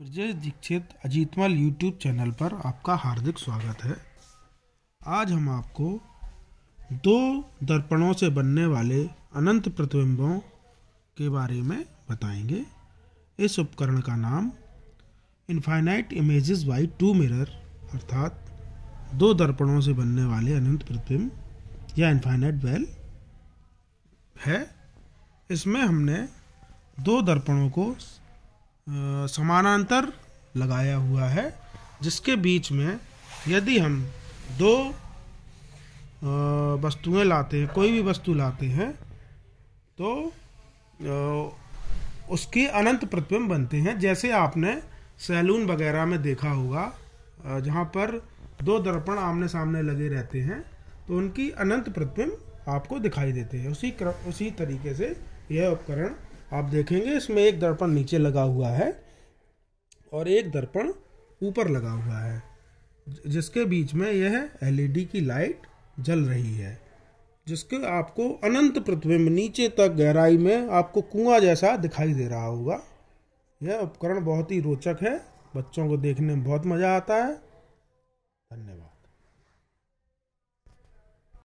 Brajesh Dixit Ajitmal YouTube channel पर आपका हार्दिक स्वागत है आज हम आपको दो दर्पणों से बनने वाले अनंत प्रतिबिंबों के बारे में बताएंगे इस उपकरण का नाम infinite images by two mirror अर्थात दो दर्पणों से बनने वाले अनंत प्रतिबिंब या इन्फाइनाइट वेल है इसमें हमने दो दर्पणों को समानांतर लगाया हुआ है जिसके बीच में यदि हम दो वस्तुएं लाते हैं कोई भी वस्तु लाते हैं तो उसकी अनंत प्रतिबिंब बनते हैं जैसे आपने सैलून वगैरह में देखा होगा जहाँ पर दो दर्पण आमने सामने लगे रहते हैं तो उनकी अनंत प्रतिबिंब आपको दिखाई देते हैं उसी क्रम उसी तरीके से यह उपकरण आप देखेंगे इसमें एक दर्पण नीचे लगा हुआ है और एक दर्पण ऊपर लगा हुआ है जिसके बीच में यह एलईडी e की लाइट जल रही है जिसके आपको अनंत प्रतिबिंब नीचे तक गहराई में आपको कुआं जैसा दिखाई दे रहा होगा यह उपकरण बहुत ही रोचक है बच्चों को देखने में बहुत मज़ा आता है